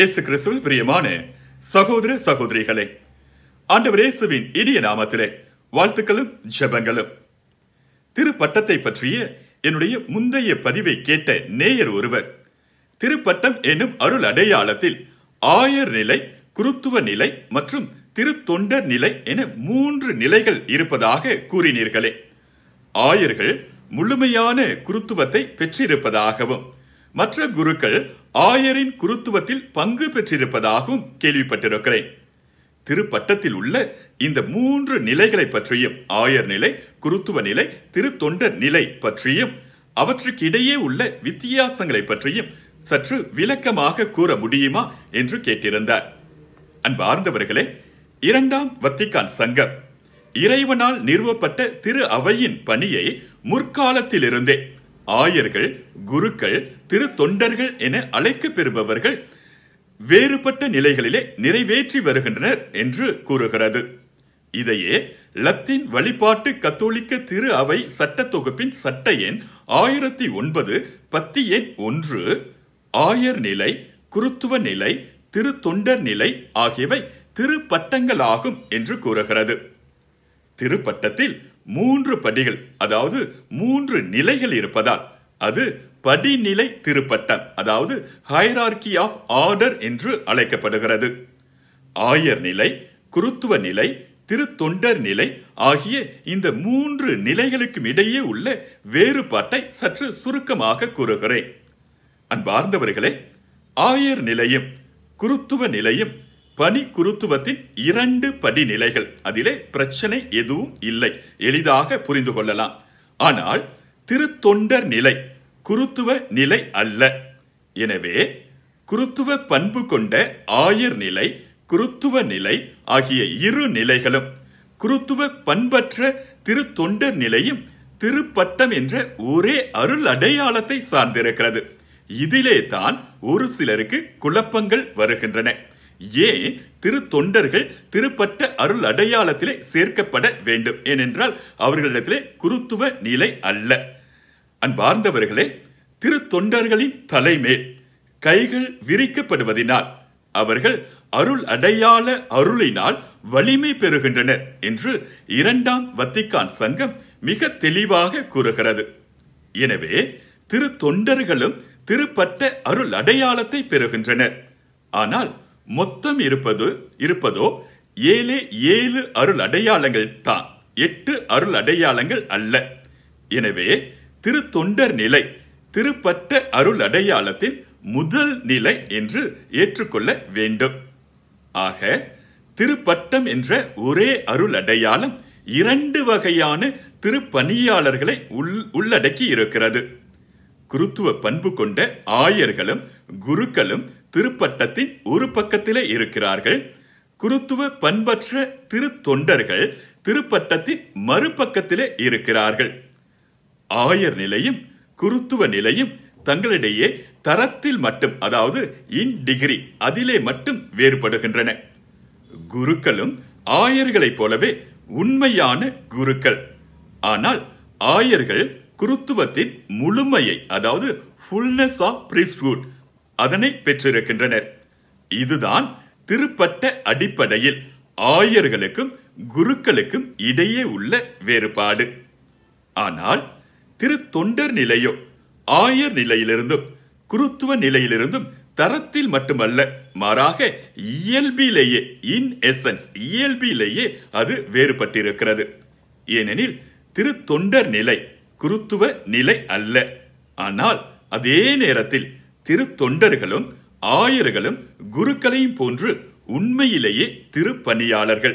இயேசு கிறிஸ்துவில் பிரியமான சகோதர சகோதரிகளே ஆண்டவர் இயேசுவின் இனிய நாமத்திலே வாழ்த்துக்களும் ஜெபங்களும் திருப்பட்டத்தை பற்றிய என்னுடைய முந்தைய பதிவை கேட்ட நேயர் ஒருவர் திருப்பட்டம் என்னும் அருள் அடையாளத்தில் ஆயர் நிலை குருத்துவ நிலை மற்றும் திருத்தொண்டர் நிலை என மூன்று நிலைகள் இருப்பதாக கூறினீர்களே ஆயர்கள் முழுமையான குருத்துவத்தை பெற்றிருப்பதாகவும் மற்ற குருக்கள் ஆயரின் குருத்துவத்தில் பங்கு பெற்றிருப்பதாகவும் கேள்விப்பட்டிருக்கிறேன் திருப்பட்டத்தில் உள்ள இந்த மூன்று நிலைகளை பற்றியும் ஆயர் நிலை குருத்துவ நிலை திருத்தொண்டர் நிலை பற்றியும் அவற்றுக்கு இடையே உள்ள வித்தியாசங்களை பற்றியும் சற்று விளக்கமாக கூற முடியுமா என்று கேட்டிருந்தார் அன்பார்ந்தவர்களே இரண்டாம் வத்திகான் சங்கம் இறைவனால் நிறுவப்பட்ட திரு அவையின் பணியை முற்காலத்திலிருந்தே ஆயர்கள் குருக்கள் திருத்தொண்டர்கள் என அழைக்க பெறுபவர்கள் வேறுபட்ட நிலைகளிலே நிறைவேற்றி வருகின்றனர் என்று கூறுகிறது இதையே லத்தீன் வழிபாட்டு கத்தோலிக்க திரு அவை சட்ட தொகுப்பின் சட்ட எண் ஆயிரத்தி ஒன்பது பத்தி எண் ஒன்று ஆயர் நிலை குருத்துவ நிலை திரு தொண்டர் நிலை ஆகியவை திருப்பட்டங்களாகும் என்று கூறுகிறது திருப்பட்டத்தில் மூன்று படிகள் அதாவது மூன்று நிலைகள் இருப்பதால் அது படிநிலை திருப்பட்டம் அதாவது ஹைரார்கி ஆஃப் ஆர்டர் என்று அழைக்கப்படுகிறது ஆயர் நிலை குருத்துவ நிலை திருத்தொண்டர் நிலை ஆகிய இந்த மூன்று நிலைகளுக்கும் இடையே உள்ள வேறுபாட்டை சற்று சுருக்கமாக கூறுகிறேன் அன்பார்ந்தவர்களே ஆயர் நிலையும் குருத்துவ நிலையும் பனி குருத்துவத்தின் இரண்டு படிநிலைகள் அதிலே பிரச்சனை எதுவும் இல்லை எளிதாக புரிந்து கொள்ளலாம் ஆனால் திருத்தொண்டர் நிலை குருத்துவ நிலை அல்ல எனவே குருத்துவ பண்பு கொண்ட ஆயர் நிலை குருத்துவ நிலை ஆகிய இரு நிலைகளும் குருத்துவ பண்பற்ற திருத்தொண்டர் நிலையும் திருப்பட்டம் என்ற ஒரே அருள் அடையாளத்தை சார்ந்திருக்கிறது இதிலே தான் ஒரு சிலருக்கு குழப்பங்கள் வருகின்றன ஏன் திரு தொண்டர்கள் திருப்பட்ட அருள் அடையாளத்திலே சேர்க்கப்பட வேண்டும் ஏனென்றால் அவர்களிடத்திலே குருத்துவ நிலை அல்ல அன்பார்ந்தவர்களே திரு தொண்டர்களின் தலைமேல் கைகள் விரிக்கப்படுவதினால் அவர்கள் அருள் அடையாள அருளினால் வலிமை பெறுகின்றனர் என்று இரண்டாம் வத்திக்கான் சங்கம் மிக தெளிவாக கூறுகிறது எனவே திரு தொண்டர்களும் திருப்பட்ட அருள் அடையாளத்தை பெறுகின்றனர் ஆனால் மொத்தம் இருப்பது இருப்பதோ ஏழு ஏழு அருள் அடையாளங்கள் தான் எட்டு அருள் அடையாளங்கள் அல்ல எனவே திருத்தொண்டர் நிலை திருப்பட்ட அருள் அடையாளத்தின் முதல் நிலை என்று ஏற்றுக்கொள்ள வேண்டும் ஆக திருப்பட்டம் என்ற ஒரே அருள் அடையாளம் இரண்டு வகையான திருப்பணியாளர்களை உள் உள்ளடக்கி இருக்கிறது குருத்துவ பண்பு கொண்ட ஆயர்களும் குருக்களும் திருப்பட்டத்தின் ஒரு பக்கத்திலே இருக்கிறார்கள் குருத்துவ பண்பற்ற திருத்தொண்டர்கள் திருப்பட்டத்தின் மறுபக்கத்திலே இருக்கிறார்கள் ஆயர் நிலையும் குருத்துவ நிலையும் தங்களிடையே தரத்தில் மட்டும் அதாவது இன் டிகிரி அதிலே மட்டும் வேறுபடுகின்றன குருக்களும் ஆயர்களைப் போலவே உண்மையான குருக்கள் ஆனால் ஆயர்கள் குருத்துவத்தின் முழுமையை அதாவது ஃபுல்னஸ் ஆஃப் பிரிஸ்ட்ஹுட் அதனை பெற்றிருக்கின்றனர் இதுதான் திருப்பட்ட அடிப்படையில் ஆயர்களுக்கும் குருக்களுக்கும் இடையே உள்ள வேறுபாடு ஆனால் திரு தொண்டர் நிலையோ ஆயர் நிலையிலிருந்தும் குருத்துவ நிலையிலிருந்தும் தரத்தில் மட்டுமல்ல மாறாக இயல்பிலேயே இன் எசன்ஸ் இயல்பிலேயே அது வேறுபட்டிருக்கிறது ஏனெனில் திரு தொண்டர் நிலை குருத்துவ நிலை அல்ல ஆனால் அதே நேரத்தில் திருத்தொண்டர்களும் ஆயர்களும் குருக்களையும் போன்று உண்மையிலேயே திருப்பணியாளர்கள்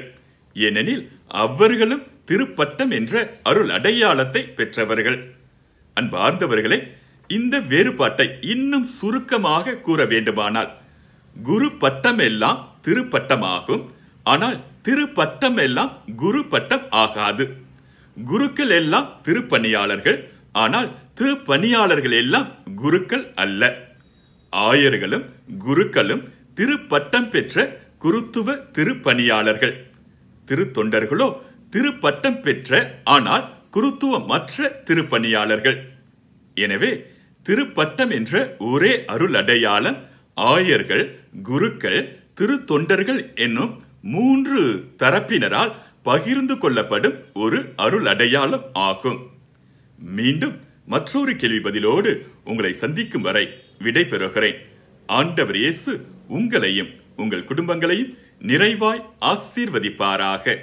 ஏனெனில் அவர்களும் திருப்பட்டம் என்ற அருள் அடையாளத்தை பெற்றவர்கள் அன்பார்ந்தவர்களே இந்த வேறுபாட்டை இன்னும் சுருக்கமாக கூற வேண்டுமானால் குரு பட்டம் எல்லாம் திருப்பட்டமாகும் ஆனால் திருப்பட்டம் எல்லாம் குரு பட்டம் ஆகாது குருக்கள் எல்லாம் திருப்பணியாளர்கள் ஆனால் திருப்பணியாளர்கள் எல்லாம் குருக்கள் அல்ல ஆயர்களும் குருக்களும் திருப்பட்டம் பெற்ற குருத்துவ திருப்பணியாளர்கள் திருத்தொண்டர்களோ திருப்பட்டம் பெற்ற ஆனால் குருத்துவமற்ற திருப்பணியாளர்கள் எனவே திருப்பட்டம் என்ற ஒரே அருள் அடையாளம் ஆயர்கள் குருக்கள் திருத்தொண்டர்கள் என்னும் மூன்று தரப்பினரால் பகிர்ந்து கொள்ளப்படும் ஒரு அருள் அடையாளம் ஆகும் மீண்டும் மற்றொரு கேள்வி பதிலோடு உங்களை சந்திக்கும் வரை விடை பெறுகிறேன் ஆண்டவர் இயேசு உங்களையும் உங்கள் குடும்பங்களையும் நிறைவாய் ஆசீர்வதிப்பாராக